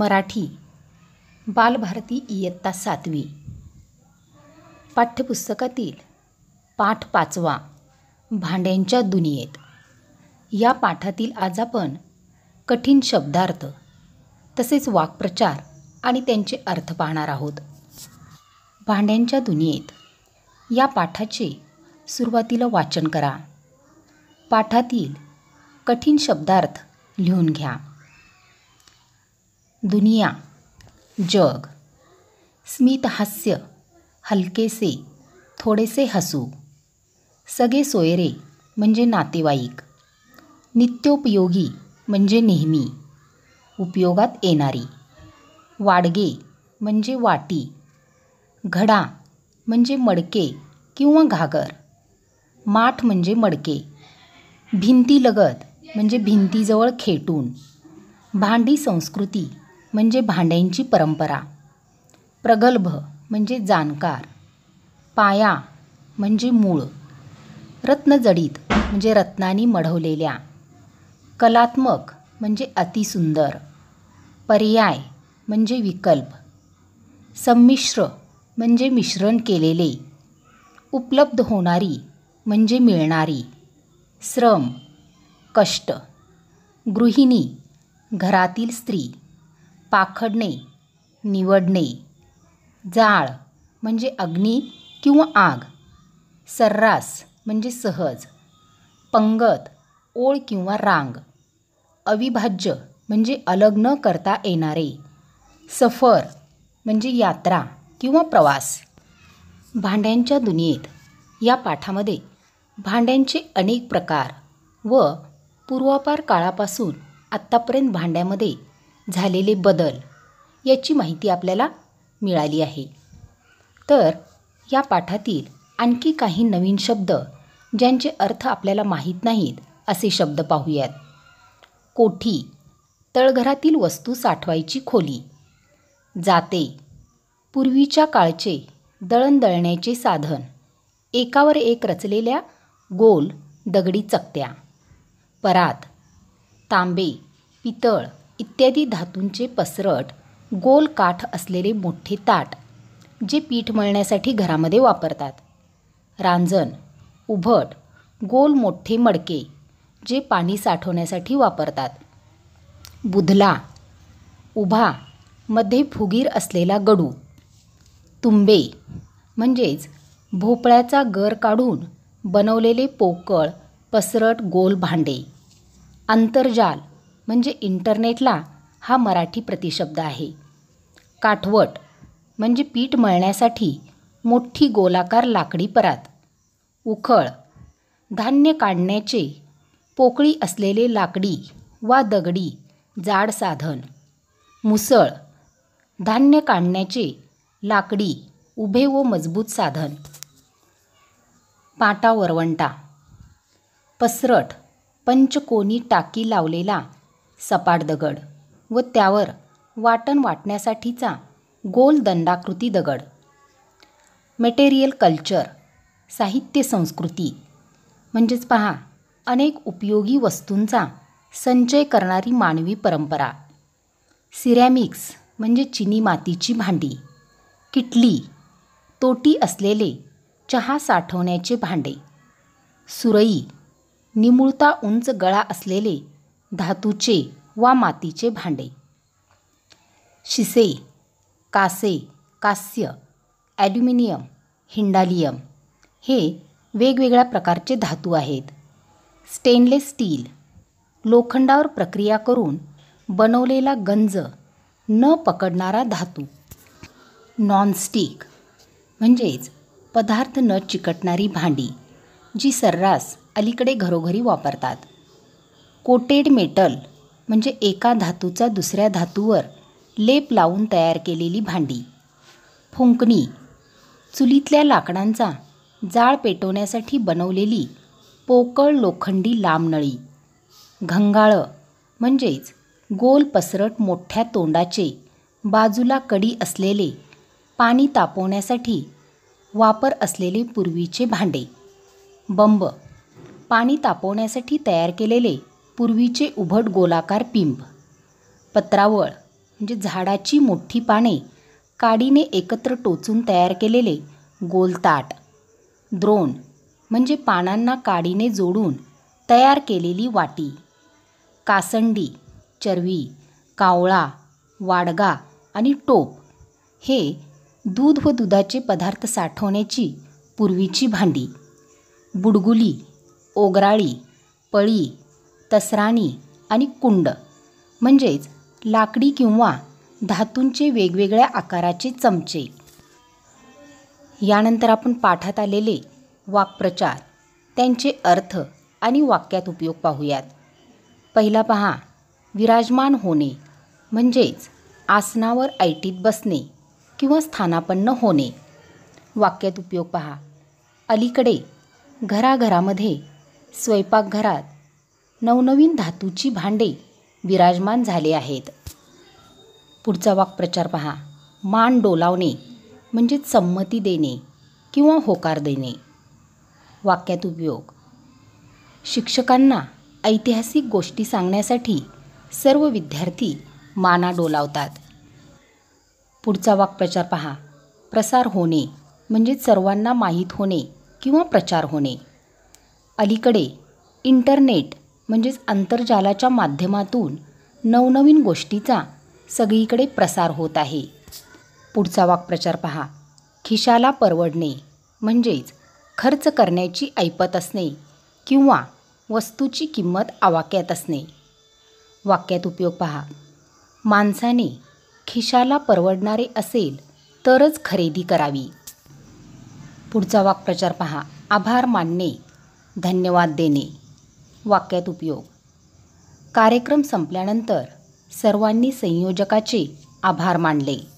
मराठी बालभारती इयत्ता सातवी पाठ्यपुस्तकातील पाठ पाचवा भांड्यांच्या दुनियेत या पाठातील आज आपण कठीण शब्दार्थ तसेच वाक्प्रचार आणि त्यांचे अर्थ पाहणार आहोत भांड्यांच्या दुनियेत या पाठाचे सुरुवातीला वाचन करा पाठातील कठीण शब्दार्थ लिहून घ्या दुनिया जग स्मितहास्य हलकेसे थोडेसे हसू सगे सोयरे म्हणजे नातेवाईक नित्योपयोगी म्हणजे नेहमी उपयोगात येणारी वाडगे म्हणजे वाटी घडा म्हणजे मडके किंवा घागर माठ म्हणजे मडके भिंतीलगत म्हणजे भिंतीजवळ खेटून भांडी संस्कृती म्हणजे भांड्यांची परंपरा प्रगल्भ म्हणजे जाणकार पाया म्हणजे मूळ रत्नजडीत म्हणजे रत्नांनी मढवलेल्या कलात्मक म्हणजे अतिसुंदर पर्याय म्हणजे विकल्प संमिश्र म्हणजे मिश्रण केलेले उपलब्ध होणारी म्हणजे मिळणारी श्रम कष्ट गृहिणी घरातील स्त्री पाखडणे निवडणे जाळ म्हणजे अग्नी किंवा आग सर्रास म्हणजे सहज पंगत ओळ किंवा रांग अविभाज्य म्हणजे अलग न करता येणारे सफर म्हणजे यात्रा किंवा प्रवास भांड्यांच्या दुनियेत या पाठामध्ये भांड्यांचे अनेक प्रकार व पूर्वापार काळापासून आत्तापर्यंत भांड्यामध्ये झालेले बदल याची माहिती आपल्याला मिळाली आहे तर या पाठातील आणखी काही नवीन शब्द ज्यांचे अर्थ आपल्याला माहीत नाहीत असे शब्द पाहूयात कोठी तळघरातील वस्तू साठवायची खोली जाते पूर्वीच्या काळचे दळण दळण्याचे साधन एकावर एक रचलेल्या गोल दगडी चकत्या परात तांबे पितळ इत्यादी धातूंचे पसरट गोल काठ असलेले मोठे ताट जे पीठ मळण्यासाठी घरामध्ये वापरतात रांजण उभट गोल मोठे मडके जे पाणी साठवण्यासाठी वापरतात बुधला उभा मध्ये फुगीर असलेला गडू तुंबे म्हणजेच भोपळ्याचा गर काढून बनवलेले पोकळ पसरट गोल भांडे आंतरजाल म्हणजे इंटरनेटला हा मराठी प्रतिशब्द आहे काठवट म्हणजे पीठ मळण्यासाठी मोठी गोलाकार लाकडी परात उखळ धान्य काढण्याचे पोकळी असलेले लाकडी वा दगडी जाड साधन मुसळ धान्य काढण्याचे लाकडी उभे व मजबूत साधन पाटा वरवंटा पसरट पंचकोनी टाकी लावलेला सपाट दगड व त्यावर वाटण वाटण्यासाठीचा गोल दंडाकृती दगड मटेरियल कल्चर साहित्य संस्कृती म्हणजेच पहा अनेक उपयोगी वस्तूंचा संचय करणारी मानवी परंपरा सिरॅमिक्स म्हणजे चिनी मातीची भांडी किटली तोटी असलेले चहा साठवण्याचे भांडे सुरई निमुळता उंच गळा असलेले धातूचे वा मातीचे भांडे शिसे कासे कास्य ॲल्युमिनियम हिंडालियम हे वेगवेगळ्या प्रकारचे धातू आहेत स्टेनलेस स्टील लोखंडावर प्रक्रिया करून बनवलेला गंज न पकडणारा धातू नॉनस्टिक म्हणजेच पदार्थ न चिकटणारी भांडी जी सर्रास अलीकडे घरोघरी वापरतात कोटेड मेटल म्हणजे एका धातूचा दुसऱ्या धातूवर लेप लावून तयार केलेली भांडी फुंकणी चुलीतल्या लाकडांचा जाळ पेटवण्यासाठी बनवलेली पोकळ लोखंडी लांबनळी घंगाळं म्हणजेच गोल पसरट मोठ्या तोंडाचे बाजूला कडी असलेले पाणी तापवण्यासाठी वापर असलेले पूर्वीचे भांडे बंब पाणी तापवण्यासाठी तयार केलेले पूर्वीचे उभट गोलाकार पिंब पत्रावळ म्हणजे झाडाची मोठी पाने काडीने एकत्र टोचून तयार केलेले गोलताट द्रोण म्हणजे पानांना काडीने जोडून तयार केलेली वाटी कासंडी चरवी कावळा वाडगा आणि टोप हे दूध व दुधाचे पदार्थ साठवण्याची पूर्वीची भांडी बुडगुली ओगराळी पळी तसराणी आणि कुंड म्हणजेच लाकडी किंवा धातूंचे वेगवेगळ्या आकाराचे चमचे यानंतर आपण पाठात आलेले वाक्प्रचार त्यांचे अर्थ आणि वाक्यात उपयोग पाहूयात पहिला पहा विराजमान होणे म्हणजेच आसनावर ऐटीत बसणे किंवा स्थानापन्न होणे वाक्यात उपयोग पहा अलीकडे घराघरामध्ये स्वयंपाकघरात नवनवीन धातूची भांडे विराजमान झाले आहेत पुढचा वाक्प्रचार पहा मान डोलावणे म्हणजेच संमती देणे किंवा होकार देणे वाक्यात उपयोग शिक्षकांना ऐतिहासिक गोष्टी सांगण्यासाठी सर्व विद्यार्थी माना डोलावतात पुढचा वाक्प्रचार पहा प्रसार होणे म्हणजे सर्वांना माहीत होणे किंवा प्रचार होणे अलीकडे इंटरनेट म्हणजेच आंतरजालाच्या माध्यमातून नवनवीन गोष्टीचा सगळीकडे प्रसार होत आहे पुढचा वाक्प्रचार पहा खिशाला परवडणे म्हणजेच खर्च करण्याची ऐपत असणे किंवा वस्तूची किंमत आवाक्यात असणे वाक्यात उपयोग पहा माणसाने खिशाला परवडणारे असेल तरच खरेदी करावी पुढचा वाक्प्रचार पहा आभार मानणे धन्यवाद देणे वाक्यात उपयोग कार्यक्रम संपल्यानंतर सर्वांनी संयोजकाचे आभार मानले